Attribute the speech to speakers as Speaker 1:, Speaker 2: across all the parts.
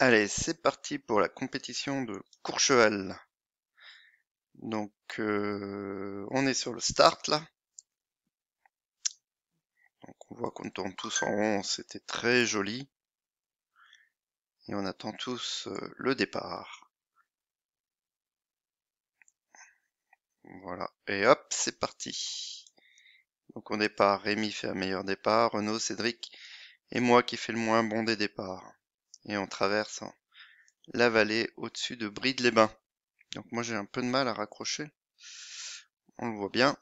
Speaker 1: Allez, c'est parti pour la compétition de Courchevel. Donc, euh, on est sur le start là. Donc, on voit qu'on tourne tous en rond, c'était très joli. Et on attend tous euh, le départ. Voilà, et hop, c'est parti. Donc on départ, Rémi fait un meilleur départ, Renaud, Cédric et moi qui fait le moins bon des départs et on traverse hein, la vallée au-dessus de Bride-les-Bains. Donc moi j'ai un peu de mal à raccrocher. On le voit bien.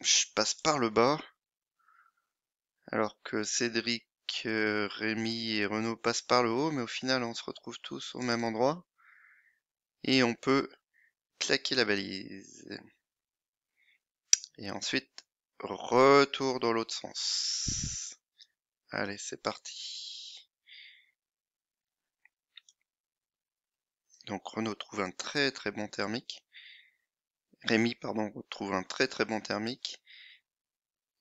Speaker 1: Je passe par le bas. Alors que Cédric, euh, Rémi et Renaud passent par le haut. Mais au final on se retrouve tous au même endroit. Et on peut claquer la balise. Et ensuite, retour dans l'autre sens. Allez, c'est parti. Donc Renault trouve un très très bon thermique. Rémi, pardon, trouve un très très bon thermique.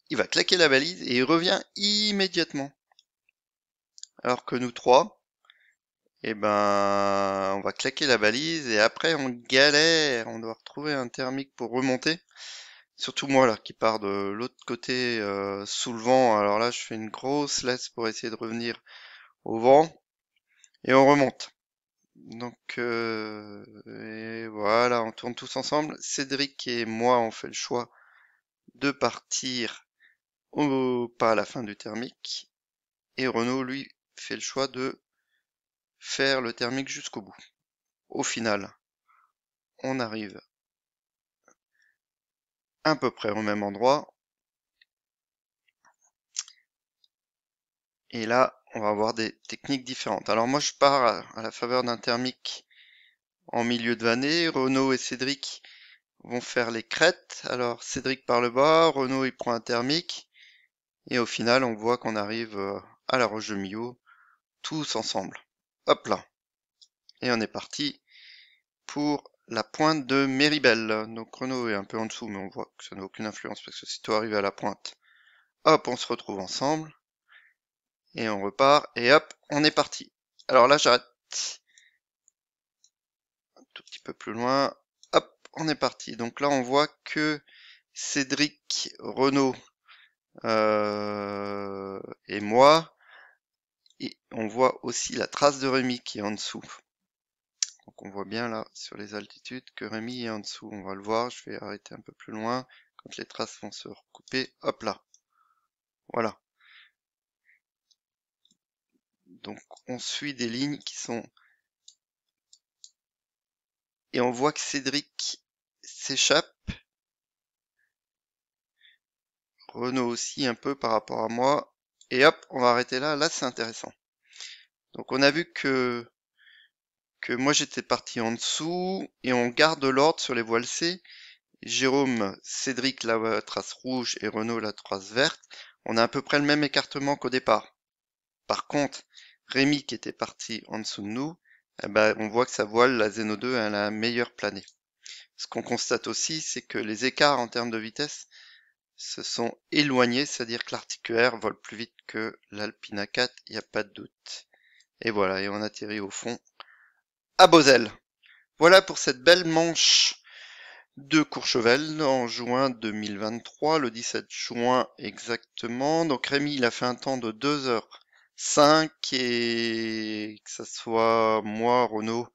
Speaker 1: Il va claquer la balise et il revient immédiatement. Alors que nous trois, eh ben, on va claquer la balise et après on galère. On doit retrouver un thermique pour remonter. Surtout moi là qui pars de l'autre côté euh, sous le vent. Alors là je fais une grosse laisse pour essayer de revenir au vent. Et on remonte. Donc euh, voilà, on tourne tous ensemble. Cédric et moi on fait le choix de partir au pas à la fin du thermique. Et Renault lui fait le choix de faire le thermique jusqu'au bout. Au final, on arrive à peu près au même endroit. Et là, on va avoir des techniques différentes. Alors moi, je pars à la faveur d'un thermique en milieu de vannée. Renault et Cédric vont faire les crêtes. Alors Cédric par le bas, Renault il prend un thermique. Et au final, on voit qu'on arrive euh, à la roche de tous ensemble. Hop là. Et on est parti pour la pointe de Méribel. donc chrono est un peu en dessous, mais on voit que ça n'a aucune influence parce que si toi arrivé à la pointe. Hop, on se retrouve ensemble. Et on repart, et hop, on est parti. Alors là, j'arrête. Un tout petit peu plus loin. Hop, on est parti. Donc là, on voit que Cédric, Renault euh, et moi, et on voit aussi la trace de Rémi qui est en dessous. Donc on voit bien là sur les altitudes que Rémi est en dessous. On va le voir, je vais arrêter un peu plus loin. Quand les traces vont se recouper, hop là. Voilà. Donc on suit des lignes qui sont... Et on voit que Cédric s'échappe. Renaud aussi un peu par rapport à moi. Et hop, on va arrêter là. Là c'est intéressant. Donc on a vu que moi j'étais parti en dessous et on garde l'ordre sur les voiles C. Jérôme, Cédric la trace rouge et Renaud la trace verte. On a à peu près le même écartement qu'au départ. Par contre, Rémi qui était parti en dessous de nous, eh ben, on voit que sa voile, la Zeno 2, a la meilleure planée. Ce qu'on constate aussi, c'est que les écarts en termes de vitesse se sont éloignés, c'est-à-dire que l'articulaire vole plus vite que l'Alpina 4, il n'y a pas de doute. Et voilà, et on atterrit au fond à Bozel. Voilà pour cette belle manche de Courchevel en juin 2023, le 17 juin exactement. Donc Rémi, il a fait un temps de 2h05 et que ce soit moi, Renaud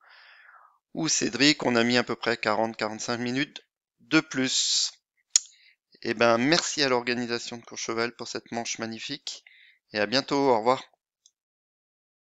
Speaker 1: ou Cédric, on a mis à peu près 40-45 minutes de plus. Et eh ben, merci à l'organisation de Courchevel pour cette manche magnifique et à bientôt. Au revoir.